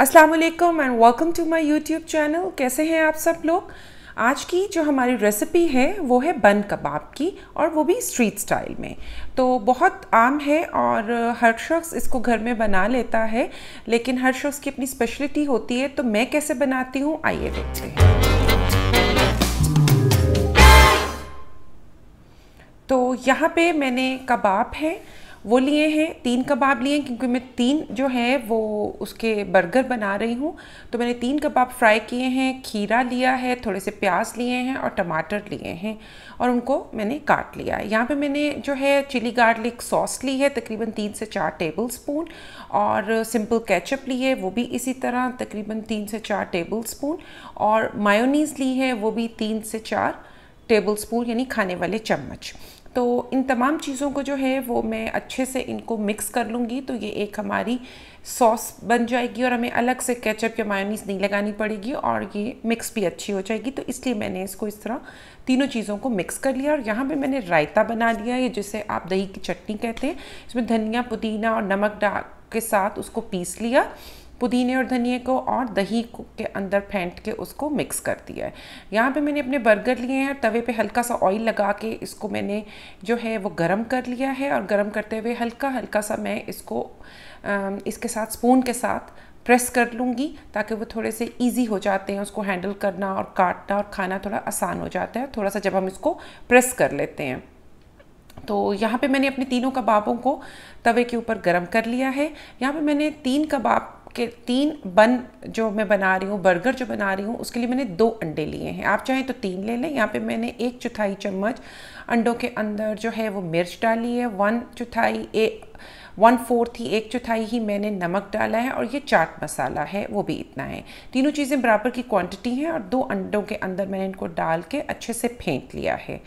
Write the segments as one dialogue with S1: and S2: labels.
S1: असलकम and welcome to my YouTube channel कैसे हैं आप सब लोग आज की जो हमारी रेसिपी है वो है बन कबाब की और वो भी स्ट्रीट स्टाइल में तो बहुत आम है और हर शख्स इसको घर में बना लेता है लेकिन हर शख्स की अपनी स्पेशलिटी होती है तो मैं कैसे बनाती हूँ आइए देखते हैं तो यहाँ पे मैंने कबाब है वो लिए हैं तीन कबाब लिए हैं क्योंकि मैं तीन जो है वो उसके बर्गर बना रही हूँ तो मैंने तीन कबाब फ्राई किए हैं खीरा लिया है थोड़े से प्याज लिए हैं और टमाटर लिए हैं और उनको मैंने काट लिया है यहाँ पे मैंने जो है चिली गार्लिक सॉस ली है तकरीबन तीन से चार टेबल स्पून और सिंपल कैचअप ली है वो भी इसी तरह तकरीबन तीन से चार टेबल स्पून और मायोनीज़ ली है वो भी तीन से चार टेबल स्पून यानी खाने वाले चम्मच तो इन तमाम चीज़ों को जो है वो मैं अच्छे से इनको मिक्स कर लूँगी तो ये एक हमारी सॉस बन जाएगी और हमें अलग से केचप या मायोनीस नहीं लगानी पड़ेगी और ये मिक्स भी अच्छी हो जाएगी तो इसलिए मैंने इसको इस तरह तीनों चीज़ों को मिक्स कर लिया और यहाँ पे मैंने रायता बना लिया ये जिसे आप दही की चटनी कहते हैं इसमें धनिया पुदीना और नमक डाल के साथ उसको पीस लिया पुदीने और धनिए को और दही के अंदर फेंट के उसको मिक्स कर दिया है यहाँ पे मैंने अपने बर्गर लिए हैं और तवे पे हल्का सा ऑयल लगा के इसको मैंने जो है वो गर्म कर लिया है और गर्म करते हुए हल्का हल्का सा मैं इसको इसके साथ स्पून के साथ प्रेस कर लूँगी ताकि वो थोड़े से इजी हो जाते हैं उसको हैंडल करना और काटना और खाना थोड़ा आसान हो जाता है थोड़ा सा जब हम इसको प्रेस कर लेते हैं तो यहाँ पे मैंने अपने तीनों कबाबों को तवे के ऊपर गरम कर लिया है यहाँ पे मैंने तीन कबाब के तीन बन जो मैं बना रही हूँ बर्गर जो बना रही हूँ उसके लिए मैंने दो अंडे लिए हैं आप चाहें तो तीन ले लें यहाँ पे मैंने एक चौथाई चम्मच अंडों के अंदर जो है वो मिर्च डाली है वन चौथाई ए वन फोर्थ ही एक चौथाई ही मैंने नमक डाला है और ये चाट मसाला है वो भी इतना है तीनों चीज़ें बराबर की क्वांटिटी हैं और दो अंडों के अंदर मैंने इनको डाल के अच्छे से फेंक लिया है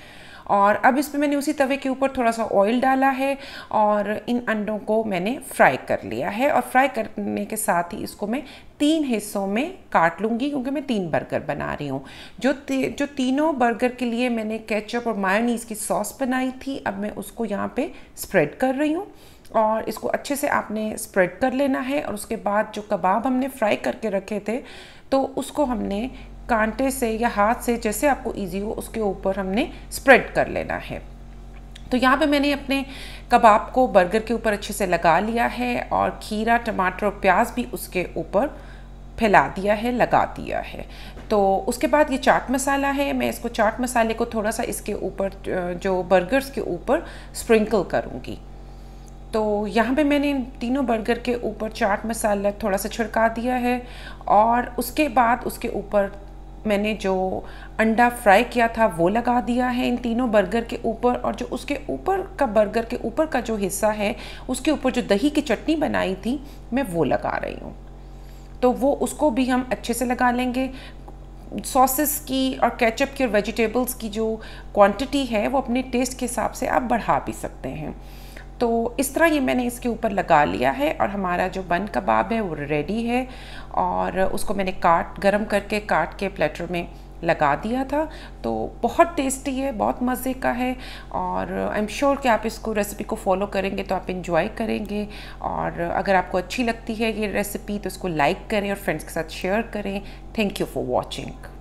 S1: और अब इसमें मैंने उसी तवे के ऊपर थोड़ा सा ऑयल डाला है और इन अंडों को मैंने फ्राई कर लिया है और फ्राई करने के साथ ही इसको मैं तीन हिस्सों में काट लूँगी क्योंकि मैं तीन बर्गर बना रही हूँ जो जो तीनों बर्गर के लिए मैंने केचप और मायोनीज़ की सॉस बनाई थी अब मैं उसको यहाँ पे स्प्रेड कर रही हूँ और इसको अच्छे से आपने स्प्रेड कर लेना है और उसके बाद जो कबाब हमने फ्राई करके रखे थे तो उसको हमने कांटे से या हाथ से जैसे आपको इजी हो उसके ऊपर हमने स्प्रेड कर लेना है तो यहाँ पे मैंने अपने कबाब को बर्गर के ऊपर अच्छे से लगा लिया है और खीरा टमाटर और प्याज भी उसके ऊपर फैला दिया है लगा दिया है तो उसके बाद ये चाट मसाला है मैं इसको चाट मसाले को थोड़ा सा इसके ऊपर जो बर्गर्स के ऊपर स्प्रिंकल करूँगी तो यहाँ पे मैंने इन तीनों बर्गर के ऊपर चाट मसाला थोड़ा सा छिड़का दिया है और उसके बाद उसके ऊपर मैंने जो अंडा फ्राई किया था वो लगा दिया है इन तीनों बर्गर के ऊपर और जो उसके ऊपर का बर्गर के ऊपर का जो हिस्सा है उसके ऊपर जो दही की चटनी बनाई थी मैं वो लगा रही हूँ तो वो उसको भी हम अच्छे से लगा लेंगे सॉसेस की और केचप की और वेजिटेबल्स की जो क्वांटिटी है वो अपने टेस्ट के हिसाब से आप बढ़ा भी सकते हैं तो इस तरह ये मैंने इसके ऊपर लगा लिया है और हमारा जो बन कबाब है वो रेडी है और उसको मैंने काट गरम करके काट के प्लेटर में लगा दिया था तो बहुत टेस्टी है बहुत मज़े का है और आई एम श्योर कि आप इसको रेसिपी को फॉलो करेंगे तो आप इन्जॉय करेंगे और अगर आपको अच्छी लगती है ये रेसिपी तो इसको लाइक करें और फ्रेंड्स के साथ शेयर करें थैंक यू फॉर वॉचिंग